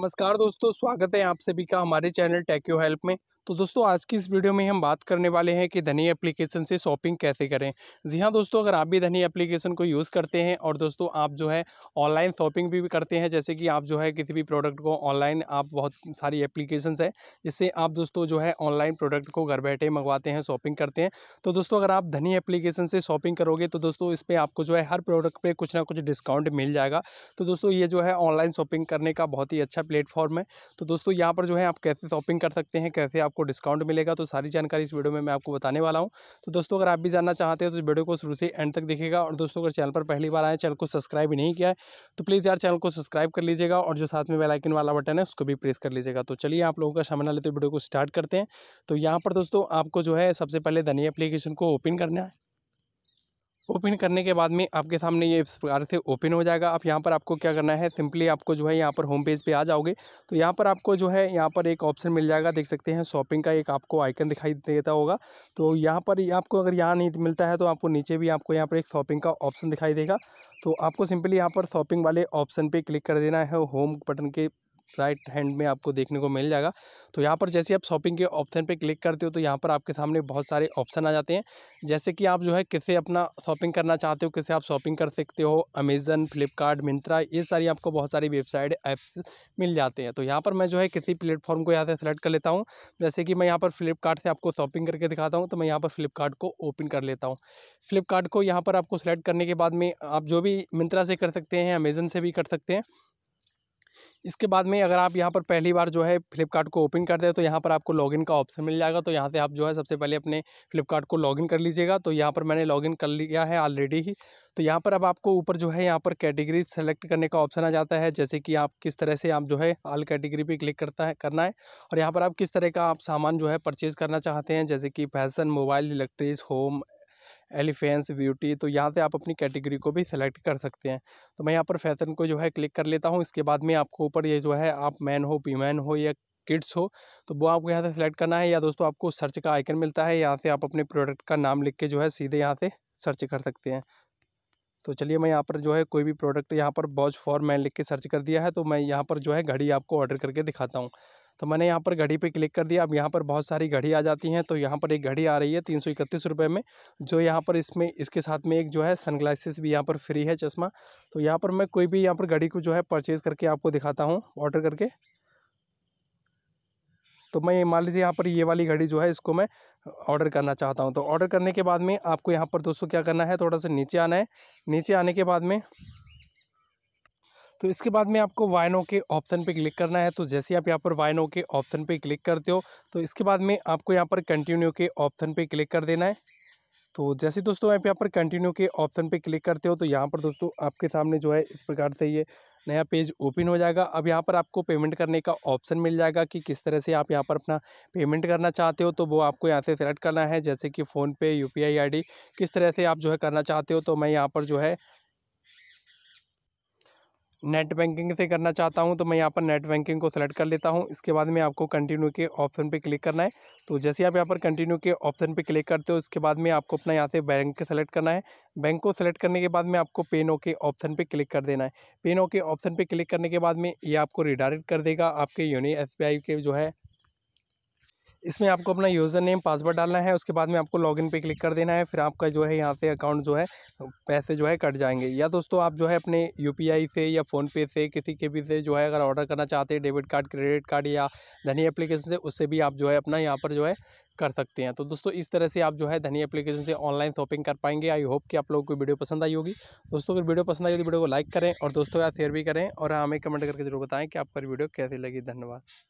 नमस्कार दोस्तों स्वागत है आप सभी का हमारे चैनल टेक्यो हेल्प में तो दोस्तों आज की इस वीडियो में हम बात करने वाले हैं कि धनी एप्लीकेशन से शॉपिंग कैसे करें जी हाँ दोस्तों अगर आप भी धनी एप्लीकेशन को यूज़ करते हैं और दोस्तों आप जो है ऑनलाइन शॉपिंग भी करते हैं जैसे कि आप जो है किसी भी प्रोडक्ट को ऑनलाइन आप बहुत सारी एप्लीकेशन है जिससे आप दोस्तों जो है ऑनलाइन प्रोडक्ट को घर बैठे मंगवाते हैं शॉपिंग करते हैं तो दोस्तों अगर आप धनी एप्लीकेशन से शॉपिंग करोगे तो दोस्तों इस पर आपको जो है हर प्रोडक्ट पर कुछ ना कुछ डिस्काउंट मिल जाएगा तो दोस्तों ये जो है ऑनलाइन शॉपिंग करने का बहुत ही अच्छा प्लेटफॉर्म है तो दोस्तों यहाँ पर जो है आप कैसे शॉपिंग कर सकते हैं कैसे आपको डिस्काउंट मिलेगा तो सारी जानकारी इस वीडियो में मैं आपको बताने वाला हूँ तो दोस्तों अगर आप भी जानना चाहते हैं तो वीडियो को शुरू से एंड तक देखेगा और दोस्तों अगर चैनल पर पहली बार आए चैनल को सब्सक्राइब नहीं किया है तो प्लीज़ यार चैनल को सब्सक्राइब कर लीजिएगा और जो साथ में बेलाइकन वाला बटन है उसको भी प्रेस कर लीजिएगा तो चलिए आप लोगों का सामान लेते तो वीडियो को स्टार्ट करते हैं तो यहाँ पर दोस्तों आपको जो है सबसे पहले धनी एप्लीकेशन को ओपन करना है ओपन करने के बाद में आपके सामने ये इस प्रकार से ओपन हो जाएगा अब यहाँ पर आपको क्या करना है सिंपली आपको जो है यहाँ पर होम पेज पे आ जाओगे तो यहाँ पर आपको जो है यहाँ पर एक ऑप्शन मिल जाएगा देख सकते हैं शॉपिंग का एक आपको आइकन दिखाई देता होगा तो यहाँ पर आपको अगर यहाँ नहीं मिलता है तो आपको नीचे भी आपको यहाँ पर एक शॉपिंग का ऑप्शन दिखाई देगा तो आपको सिंपली यहाँ पर शॉपिंग वाले ऑप्शन पर क्लिक कर देना है होम बटन के राइट हैंड में आपको देखने को मिल जाएगा तो यहाँ पर जैसे आप शॉपिंग के ऑप्शन पर क्लिक करते हो तो यहाँ पर आपके सामने बहुत सारे ऑप्शन आ जाते हैं जैसे कि आप जो है किसे अपना शॉपिंग करना चाहते हो किसे आप शॉपिंग कर सकते हो अमेज़न फ्लिपकार्ट मिंत्रा ये सारी आपको बहुत सारी वेबसाइट ऐप्स मिल जाते हैं तो यहाँ पर मैं जो है किसी प्लेटफॉर्म को यहाँ से सेलेक्ट कर लेता हूँ जैसे कि मैं यहाँ पर फ्लिपकार्ट से आपको शॉपिंग करके दिखाता हूँ तो मैं यहाँ पर फ्लिपकार्ट को ओपन कर लेता हूँ फ्लिपकार्ट को यहाँ पर आपको सेलेक्ट करने के बाद में आप जो भी मिंत्रा से कर सकते हैं अमेज़न से भी कर सकते हैं इसके बाद में अगर आप यहाँ पर पहली बार जो है फ्लिपकार्ट को ओपन करते हैं तो यहाँ पर आपको लॉगिन का ऑप्शन मिल जाएगा तो यहाँ से आप जो है सबसे पहले अपने फ्लिपकार्ट को लॉगिन कर लीजिएगा तो यहाँ पर मैंने लॉगिन कर लिया है ऑलरेडी ही तो यहाँ पर अब आपको ऊपर जो है यहाँ पर कैटेगरी सेलेक्ट करने का ऑप्शन आ जाता है जैसे कि आप किस तरह से आप जो है आल कैटेगरी पर क्लिक करता है करना है और यहाँ पर आप किस तरह का आप सामान जो है परचेज़ करना चाहते हैं जैसे कि fashion mobile electric home appliances beauty तो यहाँ से आप अपनी कैटेगरी को भी सिलेक्ट कर सकते हैं तो मैं यहाँ पर फैशन को जो है क्लिक कर लेता हूँ इसके बाद में आपको ऊपर ये जो है आप मैन हो वीमैन हो या किड्स हो तो वो आपको यहाँ से सेलेक्ट करना है या दोस्तों आपको सर्च का आइकन मिलता है यहाँ से आप अपने प्रोडक्ट का नाम लिख के जो है सीधे यहाँ से सर्च कर सकते हैं तो चलिए मैं यहाँ पर जो है कोई भी प्रोडक्ट यहाँ पर बॉज फॉर मैन लिख के सर्च कर दिया है तो मैं यहाँ पर जो है घड़ी आपको ऑर्डर करके दिखाता हूँ तो मैंने यहाँ पर घड़ी पे क्लिक कर दिया अब यहाँ पर बहुत सारी घड़ी आ जाती हैं तो यहाँ पर एक घड़ी आ रही है तीन सौ इकतीस रुपये में जो यहाँ पर इसमें इसके साथ में एक जो है सनग्लासेस भी यहाँ पर फ्री है चश्मा तो यहाँ पर मैं कोई भी यहाँ पर घड़ी को जो है परचेज़ करके आपको दिखाता हूँ ऑर्डर करके तो मैं मान लीजिए यहाँ पर ये वाली घड़ी जो है इसको मैं ऑर्डर करना चाहता हूँ तो ऑर्डर करने के बाद में आपको यहाँ पर दोस्तों क्या करना है थोड़ा सा नीचे आना है नीचे आने के बाद में तो इसके बाद में आपको वाइनो के ऑप्शन पे क्लिक करना है तो जैसे आप यहाँ पर वाइनो के ऑप्शन पे क्लिक करते हो तो इसके बाद में आपको यहाँ पर कंटिन्यू के ऑप्शन पे क्लिक कर देना है तो जैसे दोस्तों आप यहाँ पर कंटिन्यू के ऑप्शन पे क्लिक करते हो तो यहाँ पर दोस्तों आपके सामने जो है इस प्रकार से ये नया पेज ओपन हो जाएगा अब यहाँ पर आपको पेमेंट करने का ऑप्शन मिल जाएगा कि किस तरह से आप यहाँ पर अपना पेमेंट करना चाहते हो तो वो आपको यहाँ से सेलेक्ट करना है जैसे कि फ़ोनपे यू पी आई किस तरह से आप जो है करना चाहते हो तो मैं यहाँ पर जो है नेट बैंकिंग से करना चाहता हूं तो मैं यहां पर नेट बैंकिंग को सेलेक्ट कर लेता हूं इसके बाद में आपको कंटिन्यू के ऑप्शन पे क्लिक करना है तो जैसे आप यहां पर कंटिन्यू के ऑप्शन पे क्लिक करते हो इसके बाद में आपको अपना यहां से बैंक सेलेक्ट करना है बैंक को सेलेक्ट करने के बाद में आपको पेनो के ऑप्शन पर क्लिक कर देना है पेनो के ऑप्शन पर क्लिक करने के बाद में ये आपको रिडायरेक्ट कर देगा आपके यूनी एस के जो है इसमें आपको अपना यूज़र नेम पासवर्ड डालना है उसके बाद में आपको लॉगिन पे क्लिक कर देना है फिर आपका जो है यहाँ से अकाउंट जो है पैसे जो है कट जाएंगे या दोस्तों आप जो है अपने यू से या फ़ोनपे से किसी के भी से जो है अगर ऑर्डर करना चाहते हैं डेबिट कार्ड क्रेडिट कार्ड या धनी एप्लीकेशन से उससे भी आप जो है अपना यहाँ पर जो है कर सकते हैं तो दोस्तों इस तरह से आप जो है धनी एप्लीकेशन से ऑनलाइन शॉपिंग कर पाएंगे आई होप कि आप लोगों को वीडियो पसंद आई होगी दोस्तों अगर वीडियो पसंद आई तो वीडियो को लाइक करें और दोस्तों का शेयर भी करें और हाँ, हमें कमेंट करके जरूर बताएं कि आपकी वीडियो कैसी लगी धन्यवाद